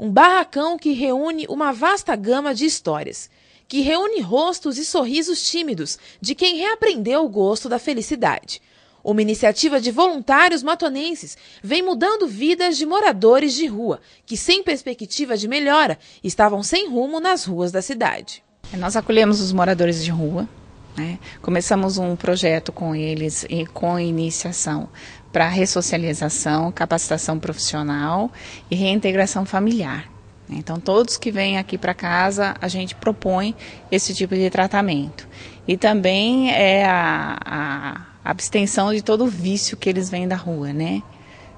Um barracão que reúne uma vasta gama de histórias, que reúne rostos e sorrisos tímidos de quem reaprendeu o gosto da felicidade. Uma iniciativa de voluntários matonenses vem mudando vidas de moradores de rua, que sem perspectiva de melhora estavam sem rumo nas ruas da cidade. Nós acolhemos os moradores de rua, né? Começamos um projeto com eles e com iniciação para ressocialização, capacitação profissional e reintegração familiar. Né? Então, todos que vêm aqui para casa, a gente propõe esse tipo de tratamento. E também é a, a abstenção de todo o vício que eles vêm da rua, né?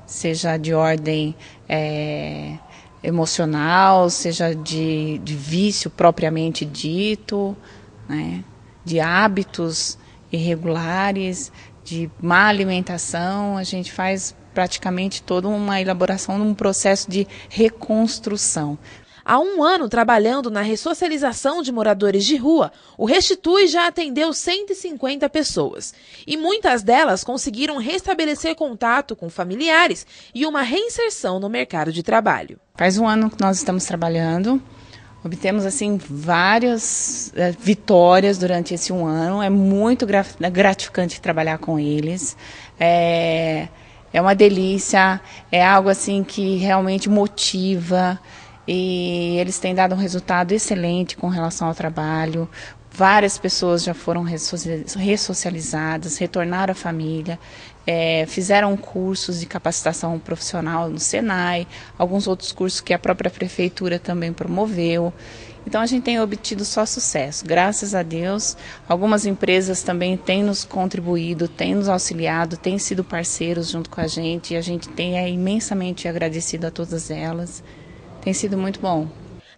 Seja de ordem é, emocional, seja de, de vício propriamente dito, né? de hábitos irregulares, de má alimentação, a gente faz praticamente toda uma elaboração um processo de reconstrução. Há um ano trabalhando na ressocialização de moradores de rua, o Restitui já atendeu 150 pessoas. E muitas delas conseguiram restabelecer contato com familiares e uma reinserção no mercado de trabalho. Faz um ano que nós estamos trabalhando. Obtemos assim várias é, vitórias durante esse um ano. É muito gratificante trabalhar com eles. É, é uma delícia. É algo assim que realmente motiva. E eles têm dado um resultado excelente com relação ao trabalho. Várias pessoas já foram ressocializadas, retornaram à família, é, fizeram cursos de capacitação profissional no Senai, alguns outros cursos que a própria prefeitura também promoveu. Então a gente tem obtido só sucesso, graças a Deus. Algumas empresas também têm nos contribuído, têm nos auxiliado, têm sido parceiros junto com a gente e a gente tem é imensamente agradecido a todas elas. Tem sido muito bom.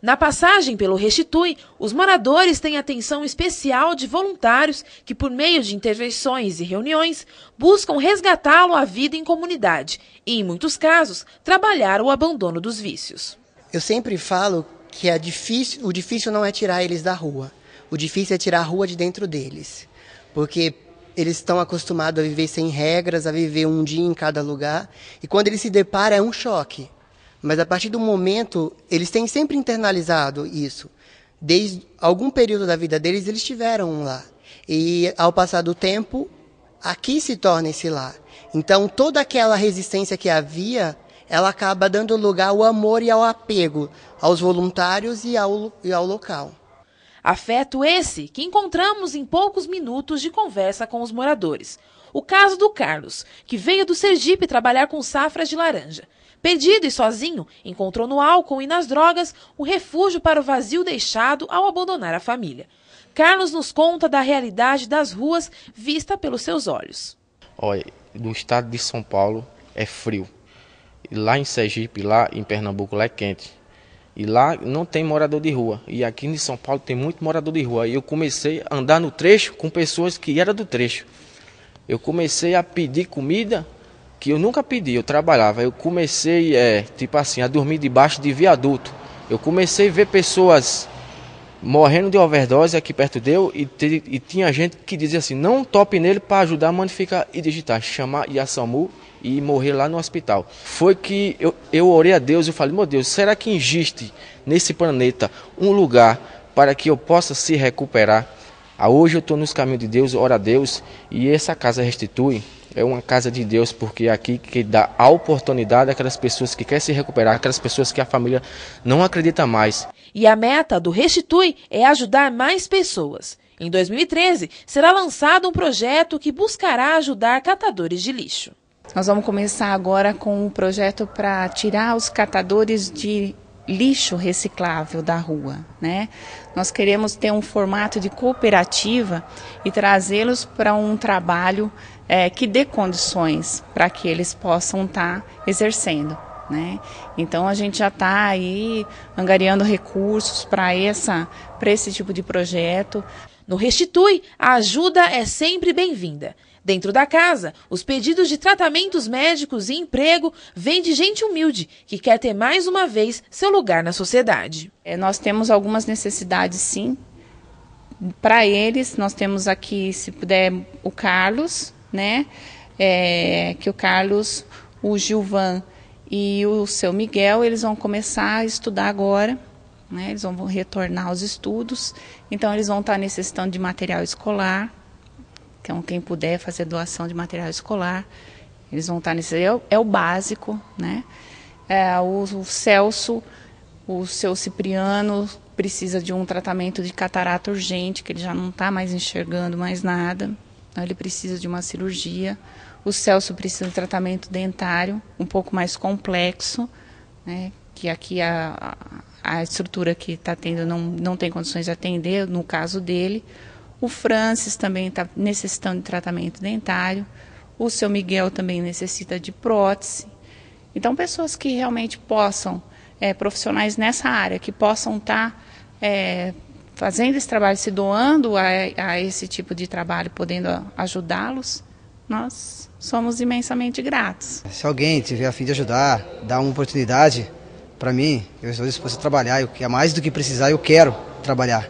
Na passagem pelo Restitui, os moradores têm atenção especial de voluntários que, por meio de intervenções e reuniões, buscam resgatá-lo à vida em comunidade e, em muitos casos, trabalhar o abandono dos vícios. Eu sempre falo que é difícil, o difícil não é tirar eles da rua, o difícil é tirar a rua de dentro deles, porque eles estão acostumados a viver sem regras, a viver um dia em cada lugar, e quando eles se deparam é um choque mas a partir do momento, eles têm sempre internalizado isso. Desde algum período da vida deles, eles tiveram um lá E ao passar do tempo, aqui se torna esse lá. Então toda aquela resistência que havia, ela acaba dando lugar ao amor e ao apego aos voluntários e ao, e ao local. Afeto esse que encontramos em poucos minutos de conversa com os moradores. O caso do Carlos, que veio do Sergipe trabalhar com safras de laranja. Perdido e sozinho, encontrou no álcool e nas drogas o refúgio para o vazio deixado ao abandonar a família. Carlos nos conta da realidade das ruas vista pelos seus olhos. Olha, no estado de São Paulo é frio. E lá em Sergipe, lá em Pernambuco, lá é quente. E lá não tem morador de rua. E aqui em São Paulo tem muito morador de rua. E eu comecei a andar no trecho com pessoas que eram do trecho. Eu comecei a pedir comida que eu nunca pedi, eu trabalhava. Eu comecei, é, tipo assim, a dormir debaixo de viaduto. Eu comecei a ver pessoas morrendo de overdose aqui perto dele e, te, e tinha gente que dizia assim, não tope nele para ajudar a modificar e digitar, chamar e a SAMU e morrer lá no hospital. Foi que eu, eu orei a Deus e falei, meu Deus, será que existe nesse planeta um lugar para que eu possa se recuperar? Ah, hoje eu estou nos caminhos de Deus, ora a Deus, e essa casa restitui é uma casa de Deus, porque é aqui que dá a oportunidade àquelas pessoas que querem se recuperar, aquelas pessoas que a família não acredita mais. E a meta do Restitui é ajudar mais pessoas. Em 2013, será lançado um projeto que buscará ajudar catadores de lixo. Nós vamos começar agora com um projeto para tirar os catadores de lixo reciclável da rua, né? Nós queremos ter um formato de cooperativa e trazê-los para um trabalho é, que dê condições para que eles possam estar tá exercendo, né? Então a gente já está aí angariando recursos para essa, para esse tipo de projeto. No Restitui, a ajuda é sempre bem-vinda. Dentro da casa, os pedidos de tratamentos médicos e emprego vêm de gente humilde que quer ter mais uma vez seu lugar na sociedade. É, nós temos algumas necessidades, sim. Para eles, nós temos aqui, se puder, o Carlos, né? É, que o Carlos, o Gilvan e o seu Miguel, eles vão começar a estudar agora. Né? Eles vão retornar aos estudos, então eles vão estar necessitando de material escolar, então, quem puder fazer doação de material escolar, eles vão estar nesse. É o, é o básico, né? É, o, o, Celso, o seu Cipriano, precisa de um tratamento de catarata urgente, que ele já não está mais enxergando mais nada. Então, ele precisa de uma cirurgia. O Celso precisa de tratamento dentário, um pouco mais complexo, né? que aqui a, a estrutura que está tendo não, não tem condições de atender, no caso dele. O Francis também está necessitando de tratamento dentário. O seu Miguel também necessita de prótese. Então, pessoas que realmente possam, é, profissionais nessa área, que possam estar tá, é, fazendo esse trabalho, se doando a, a esse tipo de trabalho, podendo ajudá-los, nós somos imensamente gratos. Se alguém tiver a fim de ajudar, dar uma oportunidade para mim, eu estou disposto a trabalhar. Eu, é mais do que precisar, eu quero trabalhar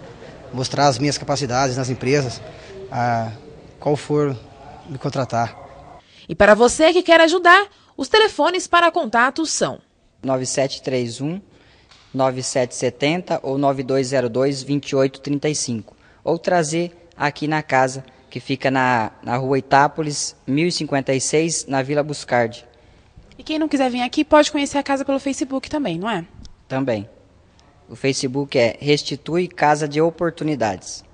mostrar as minhas capacidades nas empresas, a qual for me contratar. E para você que quer ajudar, os telefones para contato são 9731 9770 ou 9202 2835 ou trazer aqui na casa que fica na, na rua Itápolis 1056 na Vila Buscardi. E quem não quiser vir aqui pode conhecer a casa pelo Facebook também, não é? Também. O Facebook é Restitui Casa de Oportunidades.